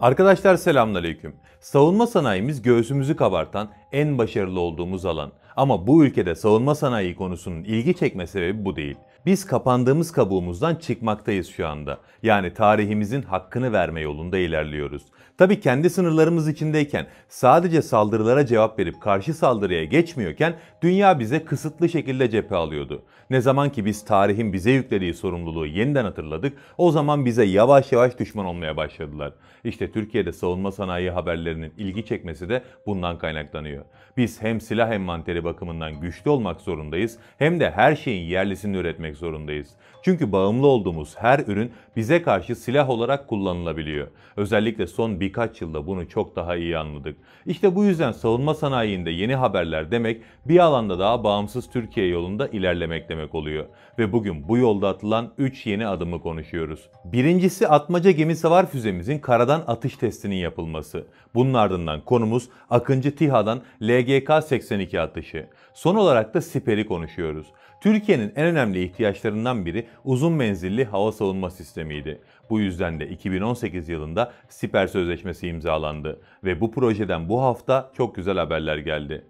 Arkadaşlar selamünaleyküm. Savunma sanayimiz göğsümüzü kabartan en başarılı olduğumuz alan. Ama bu ülkede savunma sanayi konusunun ilgi çekme sebebi bu değil. Biz kapandığımız kabuğumuzdan çıkmaktayız şu anda. Yani tarihimizin hakkını verme yolunda ilerliyoruz. Tabi kendi sınırlarımız içindeyken sadece saldırılara cevap verip karşı saldırıya geçmiyorken dünya bize kısıtlı şekilde cephe alıyordu. Ne zaman ki biz tarihin bize yüklediği sorumluluğu yeniden hatırladık o zaman bize yavaş yavaş düşman olmaya başladılar. İşte Türkiye'de savunma sanayi haberlerinin ilgi çekmesi de bundan kaynaklanıyor. Biz hem silah envanteri bakımından güçlü olmak zorundayız hem de her şeyin yerlisini üretmek zorundayız. Çünkü bağımlı olduğumuz her ürün bize karşı silah olarak kullanılabiliyor. Özellikle son bir birkaç yılda bunu çok daha iyi anladık. İşte bu yüzden savunma sanayiinde yeni haberler demek bir alanda daha bağımsız Türkiye yolunda ilerlemek demek oluyor. Ve bugün bu yolda atılan 3 yeni adımı konuşuyoruz. Birincisi atmaca gemi savar füzemizin karadan atış testinin yapılması. Bunun ardından konumuz Akıncı TİHA'dan LGK-82 atışı. Son olarak da Siper'i konuşuyoruz. Türkiye'nin en önemli ihtiyaçlarından biri uzun menzilli hava savunma sistemiydi. Bu yüzden de 2018 yılında siper sözleşmesi imzalandı ve bu projeden bu hafta çok güzel haberler geldi.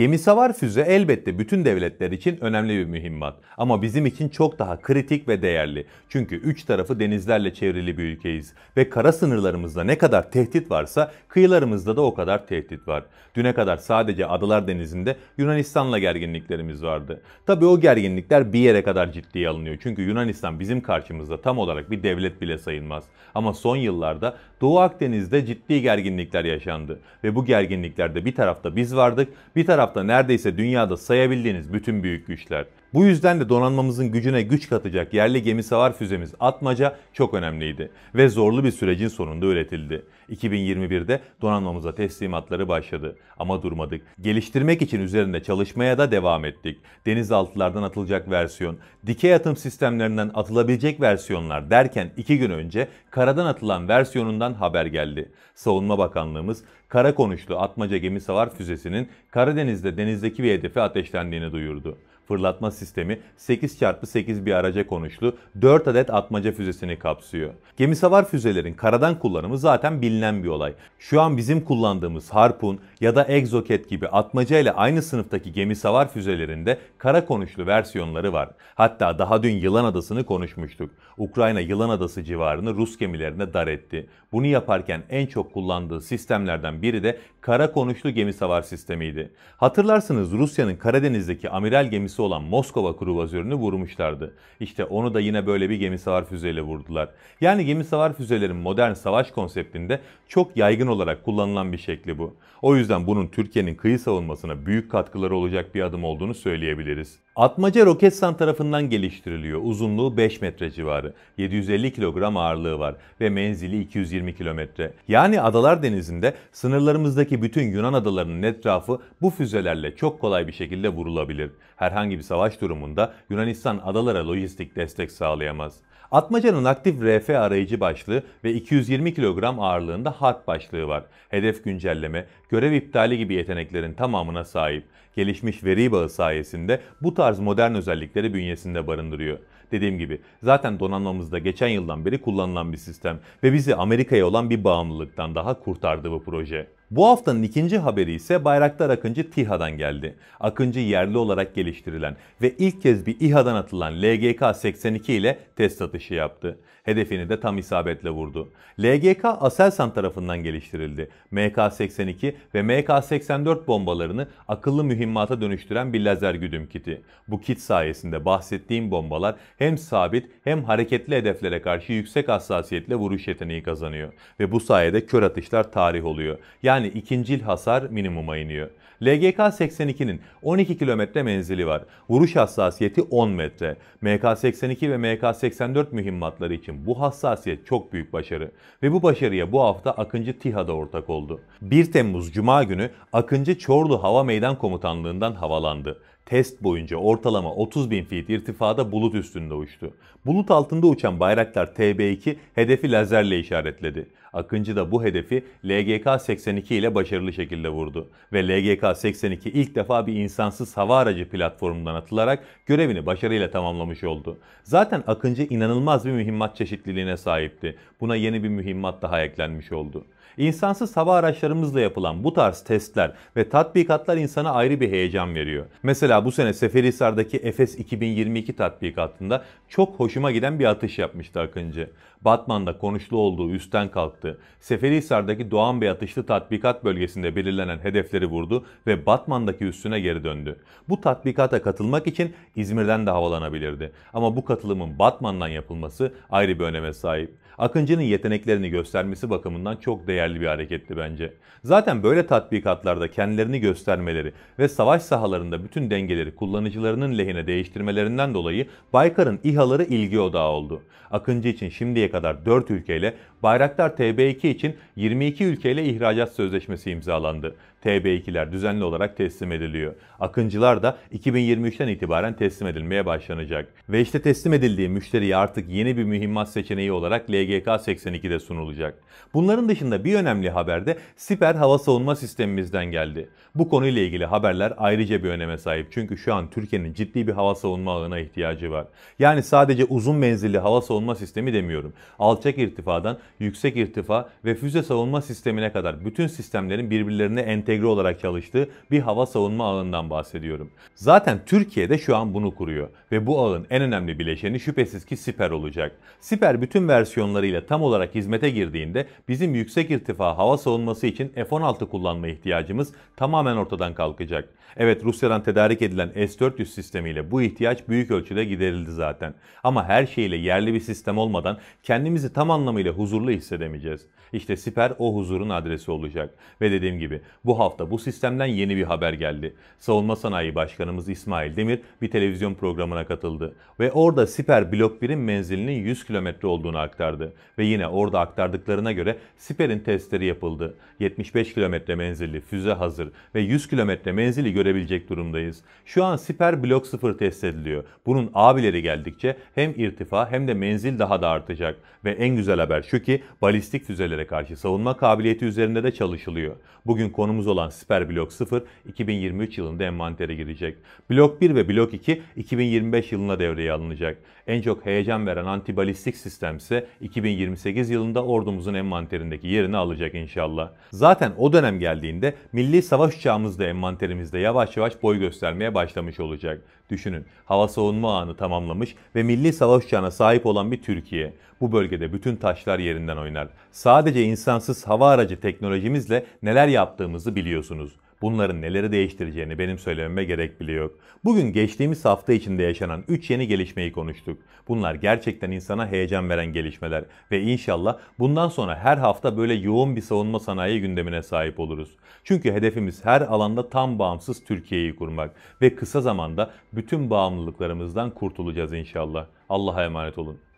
Gemisavar füze elbette bütün devletler için önemli bir mühimmat ama bizim için çok daha kritik ve değerli. Çünkü üç tarafı denizlerle çevrili bir ülkeyiz ve kara sınırlarımızda ne kadar tehdit varsa kıyılarımızda da o kadar tehdit var. Düne kadar sadece Adalar Denizi'nde Yunanistan'la gerginliklerimiz vardı. Tabi o gerginlikler bir yere kadar ciddiye alınıyor. Çünkü Yunanistan bizim karşımızda tam olarak bir devlet bile sayılmaz. Ama son yıllarda Doğu Akdeniz'de ciddi gerginlikler yaşandı ve bu gerginliklerde bir tarafta biz vardık, bir tarafta tarafta neredeyse dünyada sayabildiğiniz bütün büyük güçler bu yüzden de donanmamızın gücüne güç katacak yerli gemi savar füzemiz Atmaca çok önemliydi ve zorlu bir sürecin sonunda üretildi. 2021'de donanmamıza teslimatları başladı ama durmadık. Geliştirmek için üzerinde çalışmaya da devam ettik. Denizaltılardan atılacak versiyon, dikey atım sistemlerinden atılabilecek versiyonlar derken iki gün önce karadan atılan versiyonundan haber geldi. Savunma Bakanlığımız kara konuşlu Atmaca gemi savar füzesinin Karadeniz'de denizdeki bir hedefe ateşlendiğini duyurdu fırlatma sistemi 8x8 bir araca konuşlu 4 adet atmaca füzesini kapsıyor. Gemi savar füzelerin karadan kullanımı zaten bilinen bir olay. Şu an bizim kullandığımız Harpun ya da Exocet gibi atmaca ile aynı sınıftaki gemi savar füzelerinde kara konuşlu versiyonları var. Hatta daha dün Yılan Adası'nı konuşmuştuk. Ukrayna Yılan Adası civarını Rus gemilerine dar etti. Bunu yaparken en çok kullandığı sistemlerden biri de kara konuşlu gemi savar sistemiydi. Hatırlarsınız Rusya'nın Karadeniz'deki amiral gemisi olan Moskova kruvazörünü vurmuşlardı. İşte onu da yine böyle bir gemi savar füzeyle vurdular. Yani gemi savar füzelerin modern savaş konseptinde çok yaygın olarak kullanılan bir şekli bu. O yüzden bunun Türkiye'nin kıyı savunmasına büyük katkıları olacak bir adım olduğunu söyleyebiliriz. Atmaca Roketsan tarafından geliştiriliyor. Uzunluğu 5 metre civarı, 750 kilogram ağırlığı var ve menzili 220 kilometre. Yani Adalar Denizi'nde sınırlarımızdaki bütün Yunan adalarının etrafı bu füzelerle çok kolay bir şekilde vurulabilir. Herhangi bir savaş durumunda Yunanistan adalara lojistik destek sağlayamaz. Atmaca'nın aktif RF arayıcı başlığı ve 220 kilogram ağırlığında harp başlığı var. Hedef güncelleme görev iptali gibi yeteneklerin tamamına sahip. Gelişmiş veri bağı sayesinde bu tarz modern özellikleri bünyesinde barındırıyor. Dediğim gibi zaten donanmamızda geçen yıldan beri kullanılan bir sistem ve bizi Amerika'ya olan bir bağımlılıktan daha kurtardı bu proje. Bu haftanın ikinci haberi ise Bayraktar Akıncı TİHA'dan geldi. Akıncı yerli olarak geliştirilen ve ilk kez bir İHA'dan atılan LGK-82 ile test atışı yaptı. Hedefini de tam isabetle vurdu. LGK Aselsan tarafından geliştirildi. MK-82 ve MK-84 bombalarını akıllı mühimmata dönüştüren bir lazer güdüm kiti. Bu kit sayesinde bahsettiğim bombalar hem sabit hem hareketli hedeflere karşı yüksek hassasiyetle vuruş yeteneği kazanıyor. Ve bu sayede kör atışlar tarih oluyor. Yani ikincil hasar minimuma iniyor. LGK-82'nin 12 kilometre menzili var. Vuruş hassasiyeti 10 metre. MK-82 ve MK-84 mühimmatları için bu hassasiyet çok büyük başarı ve bu başarıya bu hafta Akıncı TİHA da ortak oldu. 1 Temmuz Cuma günü Akıncı Çorlu Hava Meydan Komutanlığı'ndan havalandı test boyunca ortalama 30 bin feet irtifada bulut üstünde uçtu. Bulut altında uçan Bayraktar TB2 hedefi lazerle işaretledi. Akıncı da bu hedefi LGK-82 ile başarılı şekilde vurdu ve LGK-82 ilk defa bir insansız hava aracı platformundan atılarak görevini başarıyla tamamlamış oldu. Zaten Akıncı inanılmaz bir mühimmat çeşitliliğine sahipti. Buna yeni bir mühimmat daha eklenmiş oldu. İnsansız hava araçlarımızla yapılan bu tarz testler ve tatbikatlar insana ayrı bir heyecan veriyor. Mesela bu sene Seferihisar'daki Efes 2022 tatbikatında çok hoşuma giden bir atış yapmıştı Akıncı. Batman'da konuşlu olduğu üstten kalktı. Seferihisar'daki Doğan Bey atışlı tatbikat bölgesinde belirlenen hedefleri vurdu ve Batman'daki üstüne geri döndü. Bu tatbikata katılmak için İzmir'den de havalanabilirdi. Ama bu katılımın Batman'dan yapılması ayrı bir öneme sahip. Akıncı'nın yeteneklerini göstermesi bakımından çok değerli bir hareketti bence. Zaten böyle tatbikatlarda kendilerini göstermeleri ve savaş sahalarında bütün dengeleri kullanıcılarının lehine değiştirmelerinden dolayı Baykar'ın İHA'ları ilgi odağı oldu. Akıncı için şimdiye kadar 4 ülkeyle Bayraktar TB2 için 22 ülkeyle ihracat sözleşmesi imzalandı. TB2'ler düzenli olarak teslim ediliyor. Akıncılar da 2023'ten itibaren teslim edilmeye başlanacak. Ve işte teslim edildiği müşteriye artık yeni bir mühimmat seçeneği olarak LGK 82'de sunulacak. Bunların dışında bir önemli haber de siper hava savunma sistemimizden geldi. Bu konuyla ilgili haberler ayrıca bir öneme sahip. Çünkü şu an Türkiye'nin ciddi bir hava savunma ağına ihtiyacı var. Yani sadece uzun menzilli hava savunma sistemi demiyorum. Alçak irtifadan yüksek irtifa ve füze savunma sistemine kadar bütün sistemlerin birbirlerine entegre olarak çalıştığı bir hava savunma ağından bahsediyorum. Zaten Türkiye'de şu an bunu kuruyor ve bu ağın en önemli bileşeni şüphesiz ki siper olacak. Siper bütün versiyonlarıyla tam olarak hizmete girdiğinde bizim yüksek irtifa hava savunması için F-16 kullanma ihtiyacımız tamamen ortadan kalkacak. Evet Rusya'dan tedarik edilen S-400 sistemiyle bu ihtiyaç büyük ölçüde giderildi zaten. Ama her şeyle yerli bir sistem olmadan kendimizi tam anlamıyla huzurlu huzurlu hissedemeyeceğiz. İşte siper o huzurun adresi olacak. Ve dediğim gibi bu hafta bu sistemden yeni bir haber geldi. Savunma Sanayi Başkanımız İsmail Demir bir televizyon programına katıldı. Ve orada siper blok 1'in menzilinin 100 kilometre olduğunu aktardı. Ve yine orada aktardıklarına göre siperin testleri yapıldı. 75 kilometre menzilli füze hazır ve 100 kilometre menzili görebilecek durumdayız. Şu an siper blok 0 test ediliyor. Bunun abileri geldikçe hem irtifa hem de menzil daha da artacak. Ve en güzel haber şu ki balistik füzelere karşı savunma kabiliyeti üzerinde de çalışılıyor. Bugün konumuz olan Siper Blok 0 2023 yılında envantere girecek. Blok 1 ve Blok 2 2025 yılında devreye alınacak. En çok heyecan veren antibalistik sistem ise 2028 yılında ordumuzun envanterindeki yerini alacak inşallah. Zaten o dönem geldiğinde milli savaş uçağımız da envanterimizde yavaş yavaş boy göstermeye başlamış olacak. Düşünün, hava soğunma ağını tamamlamış ve milli savaş uçağına sahip olan bir Türkiye. Bu bölgede bütün taşlar yerinden oynar. Sadece insansız hava aracı teknolojimizle neler yaptığımızı biliyorsunuz bunların neleri değiştireceğini benim söylememe gerek bile yok. Bugün geçtiğimiz hafta içinde yaşanan 3 yeni gelişmeyi konuştuk. Bunlar gerçekten insana heyecan veren gelişmeler ve inşallah bundan sonra her hafta böyle yoğun bir savunma sanayi gündemine sahip oluruz. Çünkü hedefimiz her alanda tam bağımsız Türkiye'yi kurmak ve kısa zamanda bütün bağımlılıklarımızdan kurtulacağız inşallah. Allah'a emanet olun.